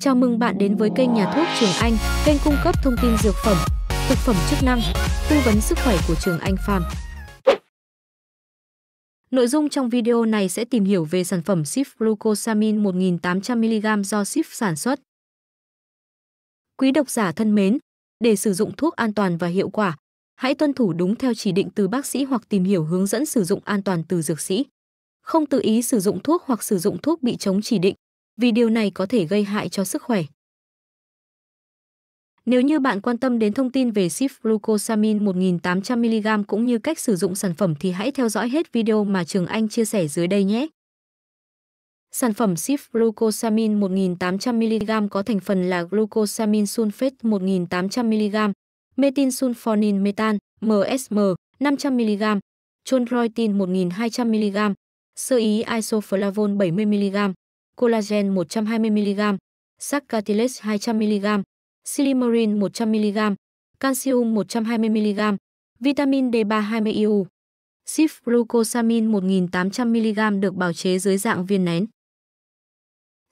Chào mừng bạn đến với kênh Nhà thuốc Trường Anh, kênh cung cấp thông tin dược phẩm, thực phẩm chức năng, tư vấn sức khỏe của Trường Anh Farm. Nội dung trong video này sẽ tìm hiểu về sản phẩm Sif Glucosamine 1800mg do Sif sản xuất. Quý độc giả thân mến, để sử dụng thuốc an toàn và hiệu quả, hãy tuân thủ đúng theo chỉ định từ bác sĩ hoặc tìm hiểu hướng dẫn sử dụng an toàn từ dược sĩ. Không tự ý sử dụng thuốc hoặc sử dụng thuốc bị chống chỉ định vì điều này có thể gây hại cho sức khỏe. Nếu như bạn quan tâm đến thông tin về sifglucosamine 1800mg cũng như cách sử dụng sản phẩm thì hãy theo dõi hết video mà Trường Anh chia sẻ dưới đây nhé. Sản phẩm sifglucosamine 1800mg có thành phần là glucosamine sulfate 1800mg, metin methylsulfonin metan MSM 500mg, chondroitin 1200mg, sơ ý isoflavone 70mg collagen 120mg, sac cartilage 200mg, silimarin 100mg, calcium 120mg, vitamin D3 20IU. Sif glucosamin 1800mg được bào chế dưới dạng viên nén.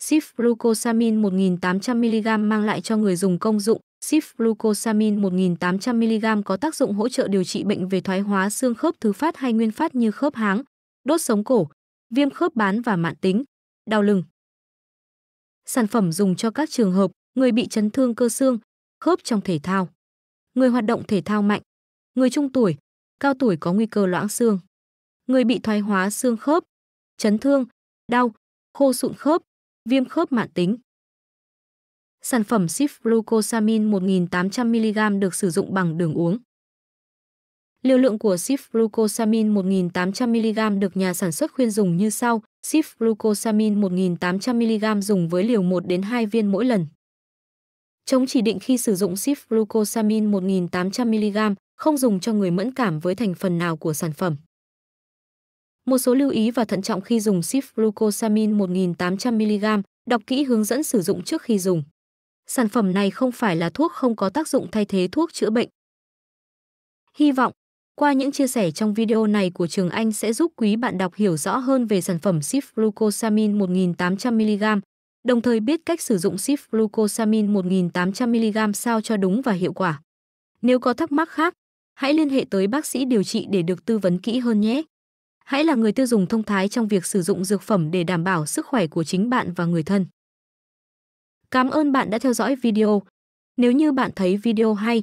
Sif glucosamin 1800mg mang lại cho người dùng công dụng. Sif glucosamin 1800mg có tác dụng hỗ trợ điều trị bệnh về thoái hóa xương khớp thứ phát hay nguyên phát như khớp háng, đốt sống cổ, viêm khớp bán và mạn tính, đau lưng sản phẩm dùng cho các trường hợp người bị chấn thương cơ xương, khớp trong thể thao, người hoạt động thể thao mạnh, người trung tuổi, cao tuổi có nguy cơ loãng xương, người bị thoái hóa xương khớp, chấn thương, đau, khô sụn khớp, viêm khớp mãn tính. Sản phẩm sifglucosamin 1800mg được sử dụng bằng đường uống. Liều lượng của sifglucosamin 1800mg được nhà sản xuất khuyên dùng như sau, sifglucosamin 1800mg dùng với liều 1 đến 2 viên mỗi lần. Chống chỉ định khi sử dụng sifglucosamin 1800mg không dùng cho người mẫn cảm với thành phần nào của sản phẩm. Một số lưu ý và thận trọng khi dùng sifglucosamin 1800mg, đọc kỹ hướng dẫn sử dụng trước khi dùng. Sản phẩm này không phải là thuốc không có tác dụng thay thế thuốc chữa bệnh. Hy vọng qua những chia sẻ trong video này của Trường Anh sẽ giúp quý bạn đọc hiểu rõ hơn về sản phẩm Sifglucosamine 1800mg, đồng thời biết cách sử dụng Sifglucosamine 1800mg sao cho đúng và hiệu quả. Nếu có thắc mắc khác, hãy liên hệ tới bác sĩ điều trị để được tư vấn kỹ hơn nhé. Hãy là người tiêu dùng thông thái trong việc sử dụng dược phẩm để đảm bảo sức khỏe của chính bạn và người thân. Cảm ơn bạn đã theo dõi video. Nếu như bạn thấy video hay,